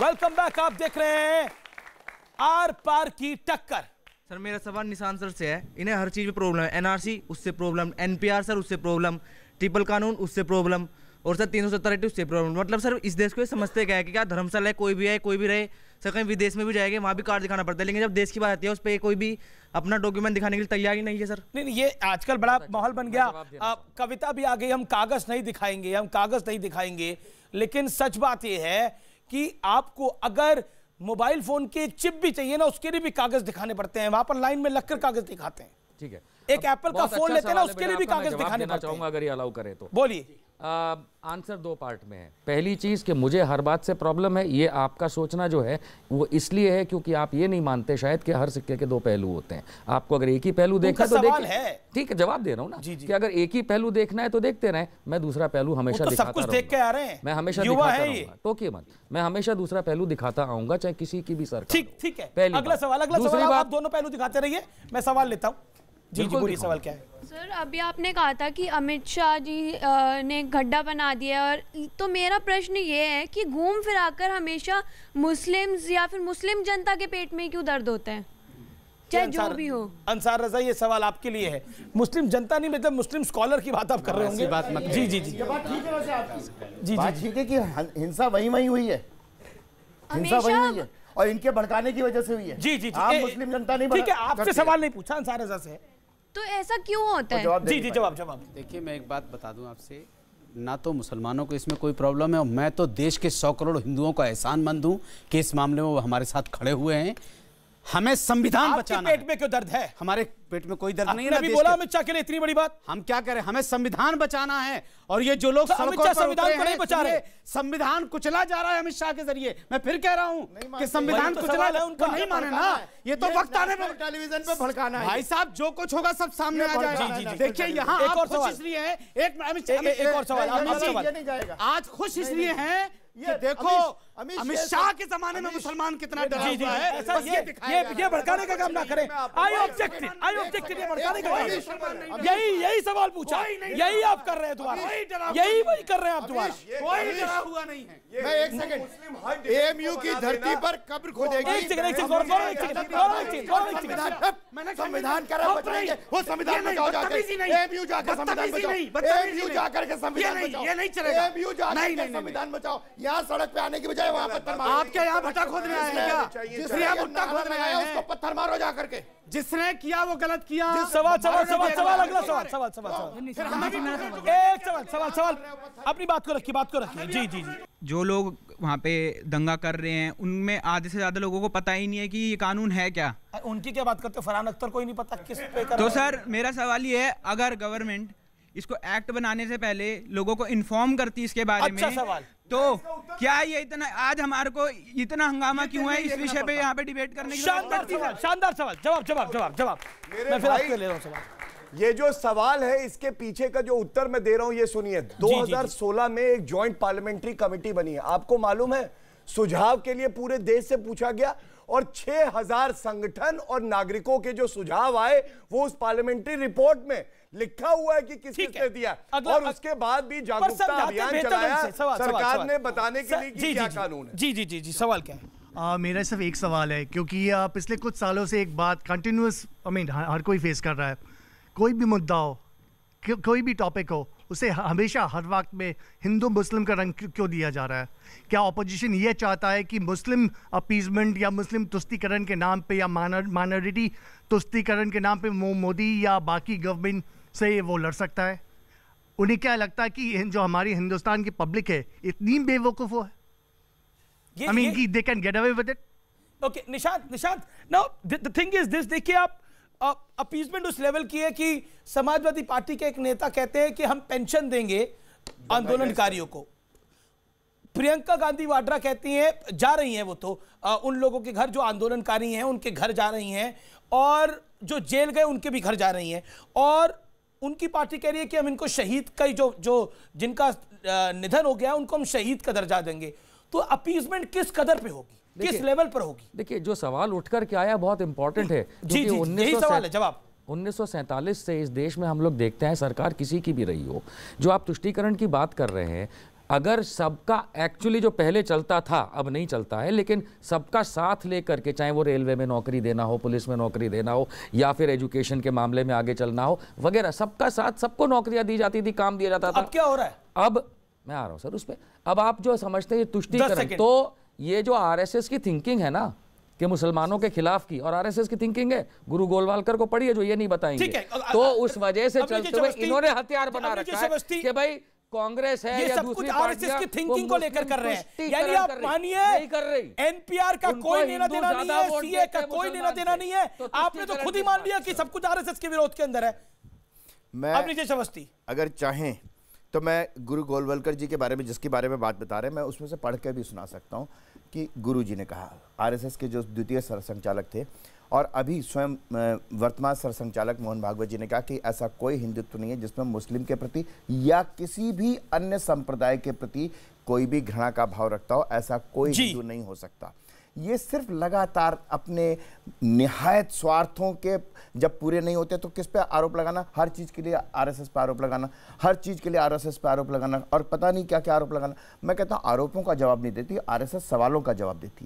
Welcome back आप देख रहे हैं आर पार की टक्कर सर मेरा सवाल निशान सर से है इन्हें हर चीज़ में प्रॉब्लम है एनआरसी उससे प्रॉब्लम एनपीआर सर उससे प्रॉब्लम ट्रिपल कानून उससे प्रॉब्लम और सर तीन सौ सत्तर एट उससे प्रॉब्लम मतलब सर इस देश को ये समझते क्या है कि क्या धर्मशाला है कोई भी है कोई भी रहे सर कहीं विदेश में भी जाएंगे वहाँ भी कार्ड दिखाना पड़ता है लेकिन जब देश की बात आती है उस पर कोई भी अपना डॉक्यूमेंट दिखाने के लिए तैयार ही नहीं है सर नहीं नहीं ये आजकल बड़ा अच्छा, माहौल अच्छा, बन गया आ, कविता भी आ गई हम कागज़ नहीं दिखाएंगे हम कागज़ नहीं दिखाएंगे लेकिन सच बात यह है कि आपको अगर मोबाइल फोन की एक चिप भी चाहिए ना उसके लिए भी कागज दिखाने पड़ते हैं वहां पर लाइन में लगकर कागज दिखाते हैं ठीक है एक एप्पल का फोन अच्छा लेते हैं ना उसके लिए भी कागज दिखाने पड़ते हैं अगर ये अलाउ करें तो बोलिए आंसर दो पार्ट में है पहली चीज़ कि मुझे हर बात से प्रॉब्लम है ये आपका सोचना जो है वो इसलिए है क्योंकि आप ये नहीं मानते शायद कि हर सिक्के के दो पहलू होते हैं आपको अगर एक ही पहलू देखना तो देख ठीक है जवाब दे रहा हूँ ना जी जी। कि अगर एक ही पहलू देखना है तो देखते रहे मैं दूसरा पहलू तो हमेशा तो दिखाता सब कुछ देख के आ रहे हैं मैं हमेशा दिखाता टोकिए मत मैं हमेशा दूसरा पहलू दिखाता आऊंगा चाहे किसी की भी सर ठीक ठीक है पहले अगला सवाल अगला दोनों पहलू दिखाते रहिए मैं सवाल लेता हूँ जी जी बोलिए सवाल क्या है सर अभी आपने कहा था कि अमित शाह जी ने गड्ढा बना दिया और तो मेरा प्रश्न ये है कि घूम फिराकर हमेशा मुस्लिम्स या फिर मुस्लिम जनता के पेट में क्यों दर्द होते हैं चाहे जो भी हो अंसार रजा ये सवाल आपके लिए है मुस्लिम जनता नहीं मतलब मुस्लिम स्कॉलर की बात आप कर रहे होंगे बात मत जी जी जी जी जी ठीक है की हिंसा वही वही हुई है हिंसा वही हुई है और इनके भड़काने की वजह से हुई है जी जी आप मुस्लिम जनता नहीं ठीक है आपसे सवाल नहीं पूछा अंसार रजा से तो ऐसा क्यों होता है जी जी जवाब जवाब देखिए मैं एक बात बता दूं आपसे ना तो मुसलमानों को इसमें कोई प्रॉब्लम है और मैं तो देश के सौ करोड़ हिंदुओं का एहसान मंद हूँ कि इस मामले में वो हमारे साथ खड़े हुए हैं हमें संविधान बचाना पेट में क्यों दर्द है हमारे पेट में कोई दर्द नहीं है बोला अमित शाह के लिए इतनी बड़ी बात हम क्या करें हमें संविधान बचाना है और ये जो लोग तो संविधान को नहीं बचा रहे संविधान कुचला जा रहा है अमित शाह के जरिए मैं फिर कह रहा हूँ कि संविधान तो कुचला है उनको नहीं माने ना ये तो वक्त आने पर टेलीविजन पे भड़काना है भाई साहब जो कुछ होगा सब सामने आ जाएगा देखिए यहाँ सवाल इसलिए है एक और सवाल आज खुश इसलिए है ये देखो अमित शाह के जमाने में मुसलमान कितना डरा हुआ है बस ये ये ये भड़काने का काम ना करें आई ऑब्जेक्टिव आई ऑब्जेक्टिव ये भड़काने का काम यही यही सवाल पूछा यही आप कर रहे हैं दोबारा यही वही कर रहे हैं आप दोबारा कोई डरा हुआ नहीं है मैं एक सेकंड मुस्लिम एएमयू की धरती पर कब्र खोदेगी एक सेकंड एक सेकंड एक सेकंड एक सेकंड एक सेकंड मैंने संविधान करा रहा बचाएंगे वो संविधान में जाओ जाकर एएमयू जाकर संविधान बचाओ एएमयू जाकर के संविधान बचाओ ये नहीं चलेगा एएमयू जाकर संविधान बचाओ यहाँ सड़क पे आने की बजाय वहाँ पत्थर मारो आप क्या यहाँ भट्टा खोद रहे हैं क्या जिसने यहाँ भट्टा खोद रहे हैं उसको पत्थर मारो जा करके जिसने किया वो गलत किया सवाल सवाल सवाल सवाल अगला सवाल सवाल सवाल सवाल एक सवाल सवाल सवाल अपनी बात को रखिए बात को रखिए जी जी जी जो लोग वहाँ पे दंगा कर रहे हैं उनमें आधे से ज्यादा लोगों को पता ही नहीं है कि ये कानून है क्या उनकी क्या बात करते हो फरहान अख्तर को ही नहीं पता किस पे कर तो सर मेरा सवाल ये है अगर गवर्नमेंट इसको एक्ट बनाने से पहले लोगों को इन्फॉर्म करती इसके बारे अच्छा में सवाल तो क्या ये इतना आज हमारे को इतना हंगामा क्यों है इस विषय पे यहाँ पे डिबेट करने शानदार सवाल शानदार सवाल जवाब जवाब जवाब जवाब मैं फिर आपके ले रहा हूँ सवाल ये जो सवाल है इसके पीछे का जो उत्तर मैं दे रहा हूँ ये सुनिए 2016 में एक जॉइंट पार्लियामेंट्री कमेटी बनी है आपको मालूम है सुझाव के लिए पूरे देश से पूछा गया और 6000 संगठन और नागरिकों के जो सुझाव आए वो उस पार्लियामेंट्री रिपोर्ट में लिखा हुआ है कि किस किसने दिया और उसके बाद भी जागरूकता अभियान चलाया सरकार ने बताने के लिए कि क्या कानून है जी जी जी जी सवाल क्या है आ, मेरा सिर्फ एक सवाल है क्योंकि आ, पिछले कुछ सालों से एक बात कंटिन्यूस आई मीन हर कोई फेस कर रहा है कोई भी मुद्दा हो कोई भी टॉपिक हो उसे हमेशा हर वक्त में हिंदू मुस्लिम का रंग क्यों दिया जा रहा है क्या ऑपोजिशन ये चाहता है कि मुस्लिम अपीजमेंट या मुस्लिम तुस्तीकरण के नाम पे या माइनॉरिटी तुस्तीकरण के नाम पे मोदी या बाकी गवर्नमेंट से वो लड़ सकता है उन्हें क्या लगता है कि जो हमारी हिंदुस्तान की पब्लिक है इतनी बेवकूफ़ है ये, I mean, ये, they can get away with it. Okay, Nishant Nishant now the, the thing is this, देखिए आप अपीजमेंट उस लेवल की है कि समाजवादी पार्टी के एक नेता कहते हैं कि हम पेंशन देंगे आंदोलनकारियों को प्रियंका गांधी वाड्रा कहती हैं जा रही हैं वो तो आ, उन लोगों के घर जो आंदोलनकारी हैं उनके घर जा रही हैं और जो जेल गए उनके भी घर जा रही हैं और उनकी पार्टी कह रही है कि हम इनको शहीद का जो जो जिनका निधन हो गया उनको हम शहीद का दर्जा देंगे तो अपीजमेंट किस कदर पे होगी किस लेवल पर होगी देखिए जो सवाल उठ करके आया बहुत इंपॉर्टेंट है जी जी यही सवाल है जवाब 1947 से इस देश में हम लोग देखते हैं सरकार किसी की भी रही हो जो आप तुष्टिकरण की बात कर रहे हैं अगर सबका एक्चुअली जो पहले चलता था अब नहीं चलता है लेकिन सबका साथ लेकर के चाहे वो रेलवे में नौकरी देना हो पुलिस में नौकरी देना हो या फिर एजुकेशन के मामले में आगे चलना हो वगैरह सबका साथ सबको नौकरियां दी जाती थी काम दिया जाता था अब क्या हो रहा है अब मैं आ रहा हूँ सर उस पर अब आप जो समझते हैं तुष्टिकरण तो ये जो आर की थिंकिंग है ना कि मुसलमानों के खिलाफ की और आरएसएस की थिंकिंग है गुरु गोलवालकर को पढ़िए जो ये नहीं बताएंगे तो उस वजह से चलते हुए इन्होंने हथियार बना रखा है कि भाई कांग्रेस है ये या सब कुछ आरएसएस की थिंकिंग को लेकर कर रहे हैं यानी आप मानिए कर रही एनपीआर का कोई लेना देना नहीं है सीए का कोई लेना देना नहीं है तो आपने तो खुद ही मान लिया कि सब कुछ आरएसएस के विरोध के अंदर है मैं अब नीचे समझती अगर चाहें तो मैं गुरु गोलवलकर जी के बारे में जिसके बारे में बात बता रहे हैं मैं उसमें से पढ़ के भी सुना सकता हूं कि गुरु जी ने कहा आरएसएस के जो द्वितीय संचालक थे और अभी स्वयं वर्तमान सरसंचालक मोहन भागवत जी ने कहा कि ऐसा कोई हिंदुत्व नहीं है जिसमें मुस्लिम के प्रति या किसी भी अन्य संप्रदाय के प्रति कोई भी घृणा का भाव रखता हो ऐसा कोई हिंदू नहीं हो सकता ये सिर्फ लगातार अपने निहायत स्वार्थों के जब पूरे नहीं होते तो किस पे आरोप लगाना हर चीज़ के लिए आरएसएस पर आरोप लगाना हर चीज़ के लिए आरएसएस पर आरोप लगाना और पता नहीं क्या क्या आरोप लगाना मैं कहता हूँ आरोपों का जवाब नहीं देती आरएसएस सवालों का जवाब देती है